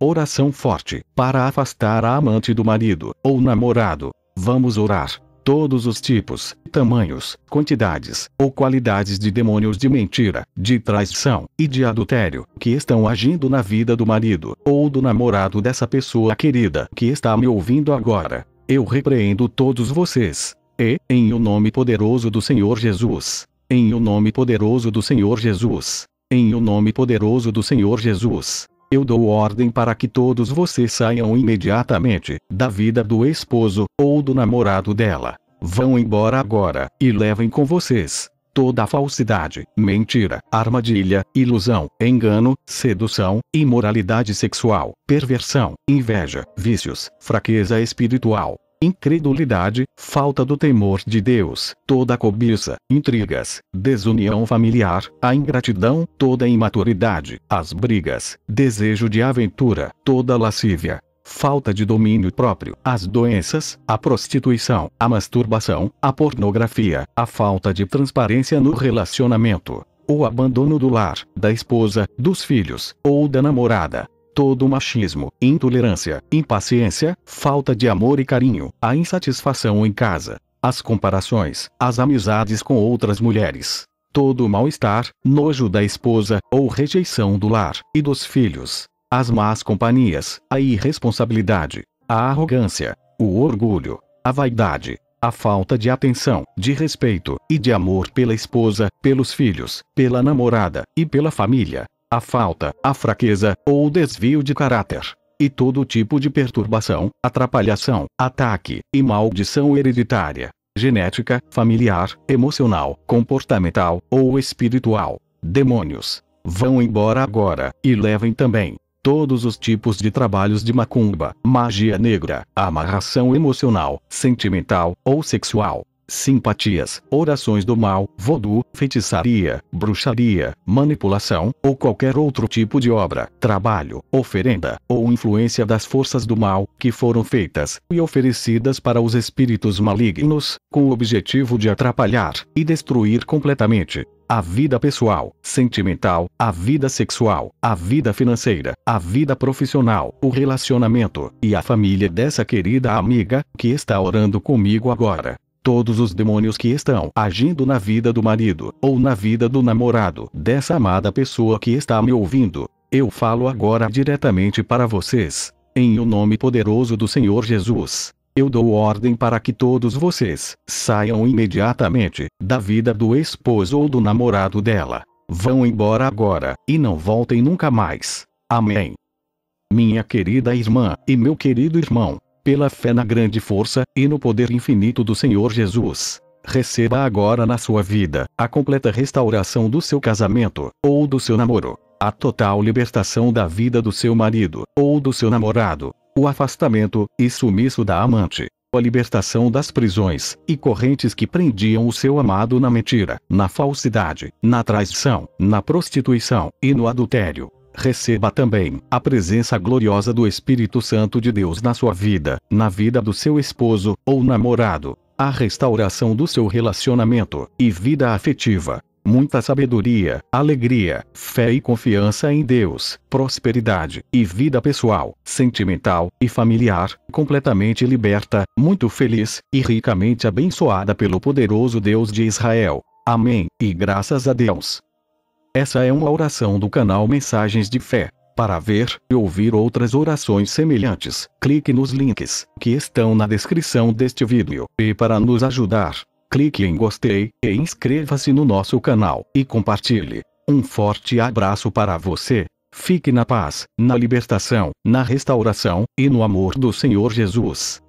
Oração forte, para afastar a amante do marido, ou namorado. Vamos orar. Todos os tipos, tamanhos, quantidades, ou qualidades de demônios de mentira, de traição, e de adultério, que estão agindo na vida do marido, ou do namorado dessa pessoa querida que está me ouvindo agora. Eu repreendo todos vocês. E, em o nome poderoso do Senhor Jesus. Em o nome poderoso do Senhor Jesus. Em o nome poderoso do Senhor Jesus. Eu dou ordem para que todos vocês saiam imediatamente da vida do esposo ou do namorado dela. Vão embora agora e levem com vocês toda a falsidade, mentira, armadilha, ilusão, engano, sedução, imoralidade sexual, perversão, inveja, vícios, fraqueza espiritual, incredulidade, falta do temor de Deus, toda cobiça, intrigas, desunião familiar, a ingratidão, toda imaturidade, as brigas, desejo de aventura, toda lascívia, falta de domínio próprio, as doenças, a prostituição, a masturbação, a pornografia, a falta de transparência no relacionamento, o abandono do lar, da esposa, dos filhos, ou da namorada, todo o machismo, intolerância, impaciência, falta de amor e carinho, a insatisfação em casa, as comparações, as amizades com outras mulheres, todo o mal-estar, nojo da esposa ou rejeição do lar e dos filhos, as más companhias, a irresponsabilidade, a arrogância, o orgulho, a vaidade, a falta de atenção, de respeito e de amor pela esposa, pelos filhos, pela namorada e pela família, a falta, a fraqueza, ou o desvio de caráter. E todo tipo de perturbação, atrapalhação, ataque e maldição hereditária, genética, familiar, emocional, comportamental ou espiritual. Demônios, vão embora agora e levem também todos os tipos de trabalhos de macumba, magia negra, amarração emocional, sentimental ou sexual, simpatias, orações do mal, vodu, feitiçaria, bruxaria, manipulação, ou qualquer outro tipo de obra, trabalho, oferenda, ou influência das forças do mal, que foram feitas e oferecidas para os espíritos malignos, com o objetivo de atrapalhar e destruir completamente a vida pessoal, sentimental, a vida sexual, a vida financeira, a vida profissional, o relacionamento e a família dessa querida amiga que está orando comigo agora todos os demônios que estão agindo na vida do marido, ou na vida do namorado, dessa amada pessoa que está me ouvindo. Eu falo agora diretamente para vocês, em o um nome poderoso do Senhor Jesus. Eu dou ordem para que todos vocês saiam imediatamente da vida do esposo ou do namorado dela. Vão embora agora e não voltem nunca mais. Amém. Minha querida irmã e meu querido irmão, pela fé na grande força e no poder infinito do Senhor Jesus. Receba agora na sua vida a completa restauração do seu casamento ou do seu namoro, a total libertação da vida do seu marido ou do seu namorado, o afastamento e sumiço da amante, a libertação das prisões e correntes que prendiam o seu amado na mentira, na falsidade, na traição, na prostituição e no adultério receba também a presença gloriosa do Espírito Santo de Deus na sua vida, na vida do seu esposo ou namorado, a restauração do seu relacionamento e vida afetiva. Muita sabedoria, alegria, fé e confiança em Deus, prosperidade e vida pessoal, sentimental e familiar, completamente liberta, muito feliz e ricamente abençoada pelo poderoso Deus de Israel. Amém. E graças a Deus. Essa é uma oração do canal Mensagens de Fé. Para ver e ouvir outras orações semelhantes, clique nos links que estão na descrição deste vídeo. E para nos ajudar, clique em gostei e inscreva-se no nosso canal e compartilhe. Um forte abraço para você. Fique na paz, na libertação, na restauração e no amor do Senhor Jesus.